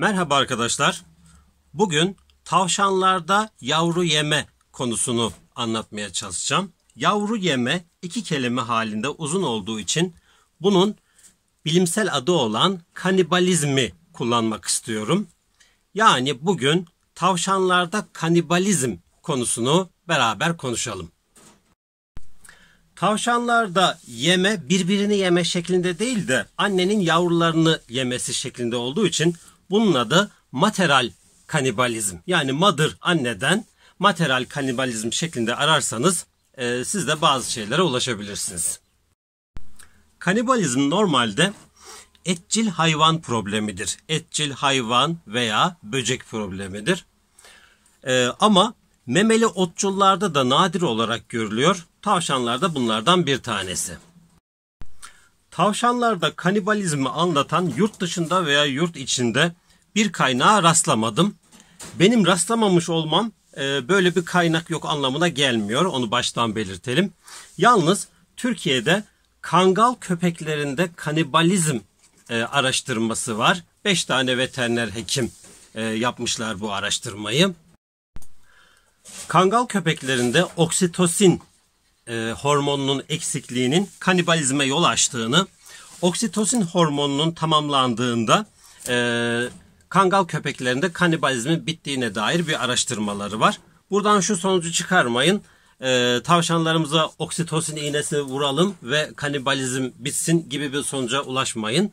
Merhaba arkadaşlar. Bugün tavşanlarda yavru yeme konusunu anlatmaya çalışacağım. Yavru yeme iki kelime halinde uzun olduğu için bunun bilimsel adı olan kanibalizmi kullanmak istiyorum. Yani bugün tavşanlarda kanibalizm konusunu beraber konuşalım. Tavşanlarda yeme birbirini yeme şeklinde değil de annenin yavrularını yemesi şeklinde olduğu için bunun adı materal kanibalizm. Yani mother anneden materal kanibalizm şeklinde ararsanız e, siz de bazı şeylere ulaşabilirsiniz. Kanibalizm normalde etçil hayvan problemidir. Etçil hayvan veya böcek problemidir. E, ama memeli otçullarda da nadir olarak görülüyor. Tavşanlarda bunlardan bir tanesi. Tavşanlarda kanibalizmi anlatan yurt dışında veya yurt içinde bir kaynağa rastlamadım. Benim rastlamamış olmam e, böyle bir kaynak yok anlamına gelmiyor. Onu baştan belirtelim. Yalnız Türkiye'de kangal köpeklerinde kanibalizm e, araştırması var. 5 tane veteriner hekim e, yapmışlar bu araştırmayı. Kangal köpeklerinde oksitosin hormonunun eksikliğinin kanibalizme yol açtığını, oksitosin hormonunun tamamlandığında e, kangal köpeklerinde kanibalizmin bittiğine dair bir araştırmaları var. Buradan şu sonucu çıkarmayın. E, tavşanlarımıza oksitosin iğnesi vuralım ve kanibalizm bitsin gibi bir sonuca ulaşmayın.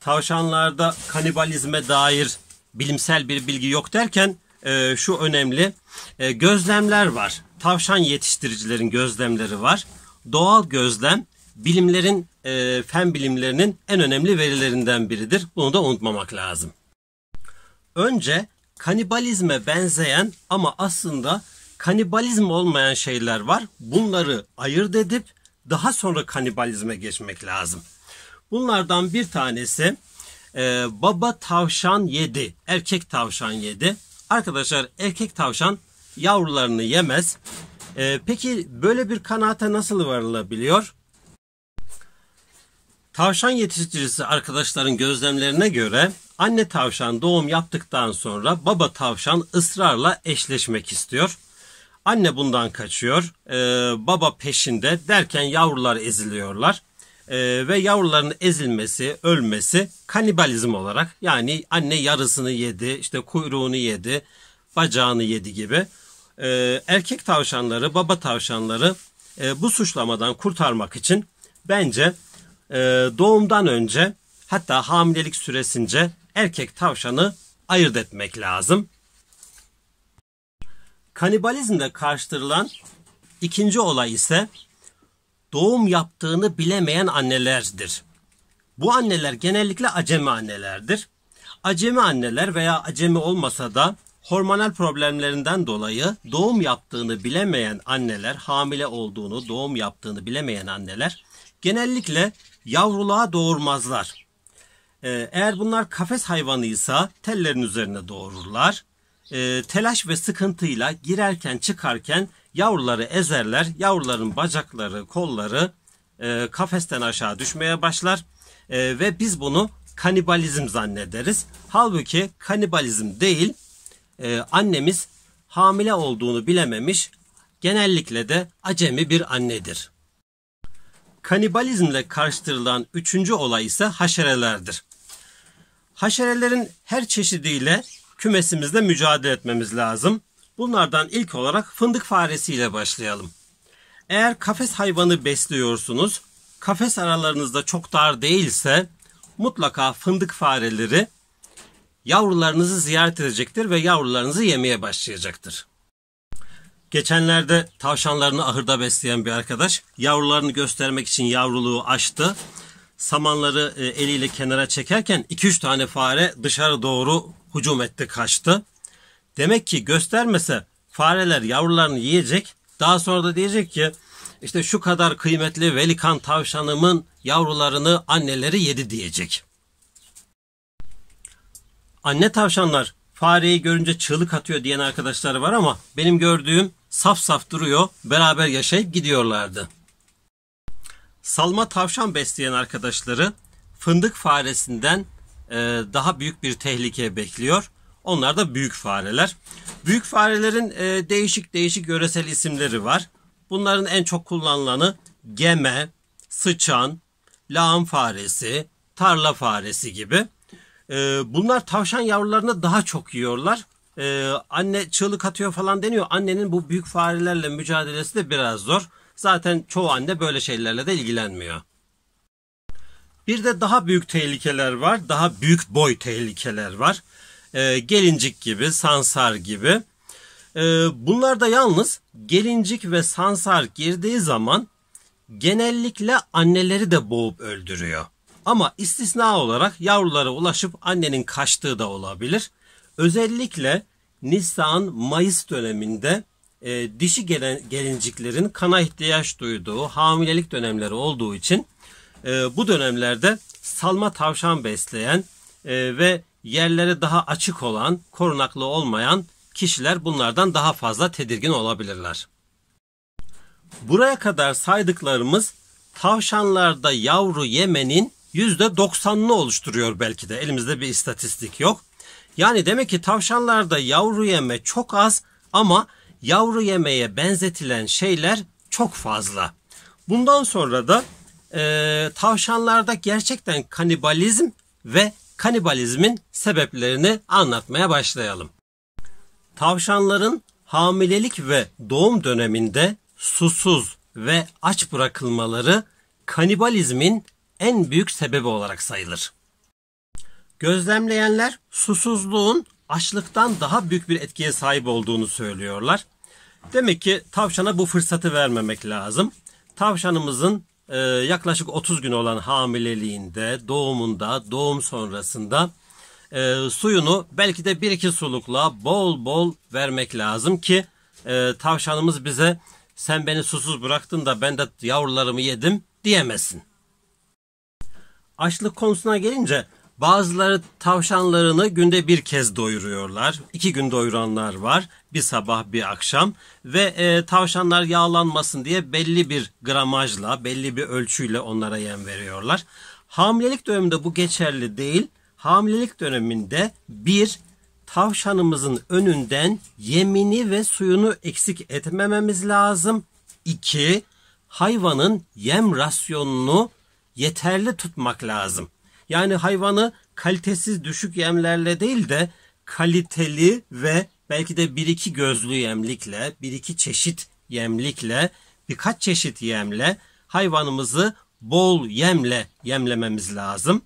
Tavşanlarda kanibalizme dair bilimsel bir bilgi yok derken e, şu önemli. E, gözlemler var. Tavşan yetiştiricilerin gözlemleri var. Doğal gözlem bilimlerin e, fen bilimlerinin en önemli verilerinden biridir. Bunu da unutmamak lazım. Önce kanibalizme benzeyen ama aslında kanibalizm olmayan şeyler var. Bunları ayırt edip daha sonra kanibalizme geçmek lazım. Bunlardan bir tanesi e, baba tavşan yedi, erkek tavşan yedi. Arkadaşlar erkek tavşan yavrularını yemez. E, peki böyle bir kanaate nasıl varılabiliyor? Tavşan yetiştiricisi arkadaşların gözlemlerine göre anne tavşan doğum yaptıktan sonra baba tavşan ısrarla eşleşmek istiyor. Anne bundan kaçıyor, e, baba peşinde derken yavrular eziliyorlar e, ve yavruların ezilmesi, ölmesi kanibalizm olarak yani anne yarısını yedi, işte kuyruğunu yedi, bacağını yedi gibi e, erkek tavşanları, baba tavşanları e, bu suçlamadan kurtarmak için bence e, doğumdan önce hatta hamilelik süresince erkek tavşanı ayırt etmek lazım. Kanibalizmle karşılaştırılan ikinci olay ise doğum yaptığını bilemeyen annelerdir. Bu anneler genellikle acemi annelerdir. Acemi anneler veya acemi olmasa da hormonal problemlerinden dolayı doğum yaptığını bilemeyen anneler, hamile olduğunu, doğum yaptığını bilemeyen anneler genellikle yavruluğa doğurmazlar. Ee, eğer bunlar kafes hayvanıysa tellerin üzerine doğururlar. Ee, telaş ve sıkıntıyla girerken çıkarken yavruları ezerler. Yavruların bacakları, kolları e, kafesten aşağı düşmeye başlar. E, ve biz bunu kanibalizm zannederiz. Halbuki kanibalizm değil, e, annemiz hamile olduğunu bilememiş, genellikle de acemi bir annedir. Kanibalizmle karıştırılan üçüncü olay ise haşerelerdir. Haşerelerin her çeşidiyle kümesimizde mücadele etmemiz lazım. Bunlardan ilk olarak fındık faresiyle başlayalım. Eğer kafes hayvanı besliyorsunuz, kafes aralarınızda çok dar değilse mutlaka fındık fareleri yavrularınızı ziyaret edecektir ve yavrularınızı yemeye başlayacaktır. Geçenlerde tavşanlarını ahırda besleyen bir arkadaş yavrularını göstermek için yavruluğu açtı. Samanları e, eliyle kenara çekerken 2-3 tane fare dışarı doğru hücum etti kaçtı. Demek ki göstermese fareler yavrularını yiyecek. Daha sonra da diyecek ki işte şu kadar kıymetli velikan tavşanımın yavrularını anneleri yedi diyecek. Anne tavşanlar fareyi görünce çığlık atıyor diyen arkadaşlar var ama benim gördüğüm saf saf duruyor, beraber yaşayıp gidiyorlardı. Salma tavşan besleyen arkadaşları fındık faresinden e, daha büyük bir tehlike bekliyor. Onlar da büyük fareler. Büyük farelerin e, değişik değişik yöresel isimleri var. Bunların en çok kullanılanı geme, sıçan, lağım faresi, tarla faresi gibi. E, bunlar tavşan yavrularını daha çok yiyorlar e, anne çığlık atıyor falan deniyor. Annenin bu büyük farelerle mücadelesi de biraz zor. Zaten çoğu anne böyle şeylerle de ilgilenmiyor. Bir de daha büyük tehlikeler var. Daha büyük boy tehlikeler var. E, gelincik gibi, sansar gibi. E, bunlar da yalnız gelincik ve sansar girdiği zaman genellikle anneleri de boğup öldürüyor. Ama istisna olarak yavrulara ulaşıp annenin kaçtığı da olabilir. Özellikle Nisan Mayıs döneminde e, dişi gelen, gelinciklerin kana ihtiyaç duyduğu hamilelik dönemleri olduğu için e, bu dönemlerde salma tavşan besleyen e, ve yerleri daha açık olan, korunaklı olmayan kişiler bunlardan daha fazla tedirgin olabilirler. Buraya kadar saydıklarımız tavşanlarda yavru yemenin %90'ını oluşturuyor belki de. Elimizde bir istatistik yok. Yani demek ki tavşanlarda yavru yeme çok az ama yavru yemeye benzetilen şeyler çok fazla. Bundan sonra da e, tavşanlarda gerçekten kanibalizm ve kanibalizmin sebeplerini anlatmaya başlayalım. Tavşanların hamilelik ve doğum döneminde susuz ve aç bırakılmaları kanibalizmin en büyük sebebi olarak sayılır. Gözlemleyenler susuzluğun açlıktan daha büyük bir etkiye sahip olduğunu söylüyorlar. Demek ki tavşana bu fırsatı vermemek lazım. Tavşanımızın e, yaklaşık 30 gün olan hamileliğinde, doğumunda, doğum sonrasında e, suyunu belki de bir iki sulukla bol bol vermek lazım ki e, tavşanımız bize sen beni susuz bıraktın da ben de yavrularımı yedim diyemesin. Açlık konusuna gelince Bazıları tavşanlarını günde bir kez doyuruyorlar. İki gün doyuranlar var. Bir sabah bir akşam. Ve e, tavşanlar yağlanmasın diye belli bir gramajla, belli bir ölçüyle onlara yem veriyorlar. Hamilelik döneminde bu geçerli değil. Hamilelik döneminde bir tavşanımızın önünden yemini ve suyunu eksik etmememiz lazım. İki, hayvanın yem rasyonunu yeterli tutmak lazım. Yani hayvanı kalitesiz düşük yemlerle değil de kaliteli ve belki de bir iki gözlü yemlikle, bir iki çeşit yemlikle, birkaç çeşit yemle hayvanımızı bol yemle yemlememiz lazım.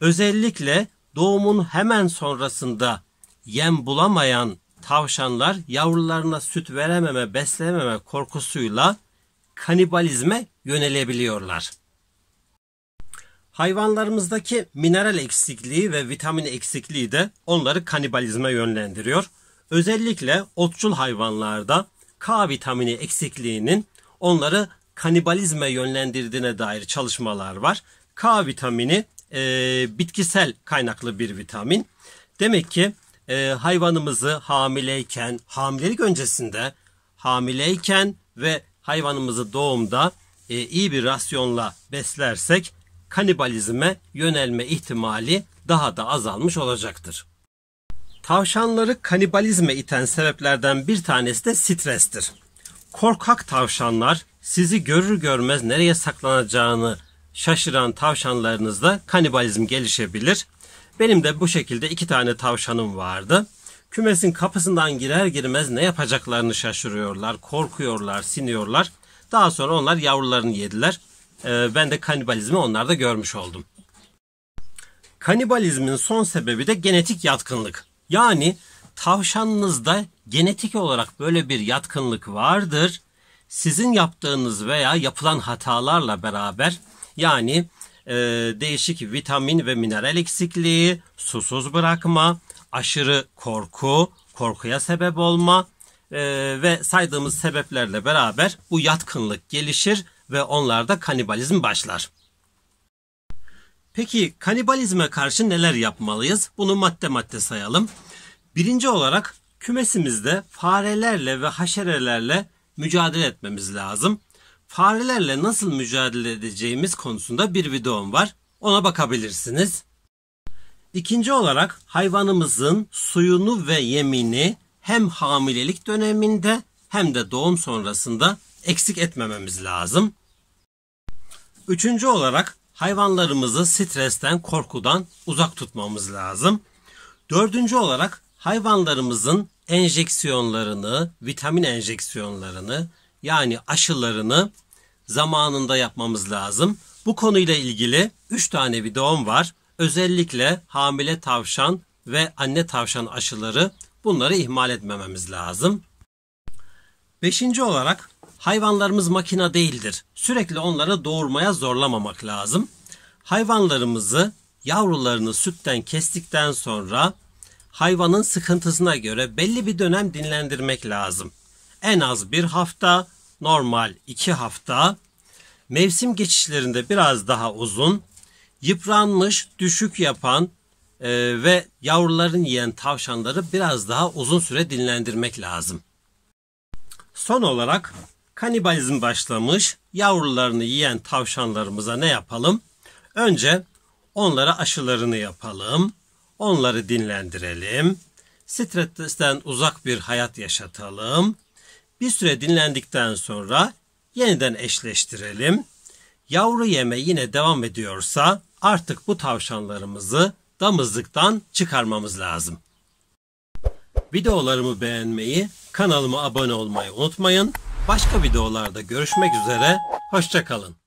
Özellikle doğumun hemen sonrasında yem bulamayan tavşanlar yavrularına süt verememe, beslememe korkusuyla kanibalizme yönelebiliyorlar. Hayvanlarımızdaki mineral eksikliği ve vitamin eksikliği de onları kanibalizme yönlendiriyor. Özellikle otçul hayvanlarda K vitamini eksikliğinin onları kanibalizme yönlendirdiğine dair çalışmalar var. K vitamini e, bitkisel kaynaklı bir vitamin. Demek ki e, hayvanımızı hamileyken, hamilelik öncesinde hamileyken ve hayvanımızı doğumda e, iyi bir rasyonla beslersek kanibalizme yönelme ihtimali daha da azalmış olacaktır. Tavşanları kanibalizme iten sebeplerden bir tanesi de strestir. Korkak tavşanlar sizi görür görmez nereye saklanacağını şaşıran tavşanlarınızda kanibalizm gelişebilir. Benim de bu şekilde iki tane tavşanım vardı. Kümesin kapısından girer girmez ne yapacaklarını şaşırıyorlar, korkuyorlar, siniyorlar. Daha sonra onlar yavrularını yediler. Ee, ben de kanibalizmi onlarda görmüş oldum. Kanibalizmin son sebebi de genetik yatkınlık. Yani tavşanınızda genetik olarak böyle bir yatkınlık vardır. Sizin yaptığınız veya yapılan hatalarla beraber yani e, değişik vitamin ve mineral eksikliği, susuz bırakma, aşırı korku, korkuya sebep olma e, ve saydığımız sebeplerle beraber bu yatkınlık gelişir ve onlarda kanibalizm başlar. Peki kanibalizme karşı neler yapmalıyız? Bunu madde madde sayalım. Birinci olarak kümesimizde farelerle ve haşerelerle mücadele etmemiz lazım. Farelerle nasıl mücadele edeceğimiz konusunda bir videom var. Ona bakabilirsiniz. İkinci olarak hayvanımızın suyunu ve yemini hem hamilelik döneminde hem de doğum sonrasında eksik etmememiz lazım. Üçüncü olarak hayvanlarımızı stresten, korkudan uzak tutmamız lazım. Dördüncü olarak hayvanlarımızın enjeksiyonlarını, vitamin enjeksiyonlarını yani aşılarını zamanında yapmamız lazım. Bu konuyla ilgili 3 tane videom var. Özellikle hamile tavşan ve anne tavşan aşıları bunları ihmal etmememiz lazım. Beşinci olarak Hayvanlarımız makina değildir. Sürekli onları doğurmaya zorlamamak lazım. Hayvanlarımızı yavrularını sütten kestikten sonra hayvanın sıkıntısına göre belli bir dönem dinlendirmek lazım. En az bir hafta, normal iki hafta, mevsim geçişlerinde biraz daha uzun, yıpranmış, düşük yapan e, ve yavrularını yiyen tavşanları biraz daha uzun süre dinlendirmek lazım. Son olarak kanibalizm başlamış yavrularını yiyen tavşanlarımıza ne yapalım? Önce onlara aşılarını yapalım. Onları dinlendirelim. Stresten uzak bir hayat yaşatalım. Bir süre dinlendikten sonra yeniden eşleştirelim. Yavru yeme yine devam ediyorsa artık bu tavşanlarımızı damızlıktan çıkarmamız lazım. Videolarımı beğenmeyi, kanalıma abone olmayı unutmayın başka videolarda görüşmek üzere, hoşçakalın.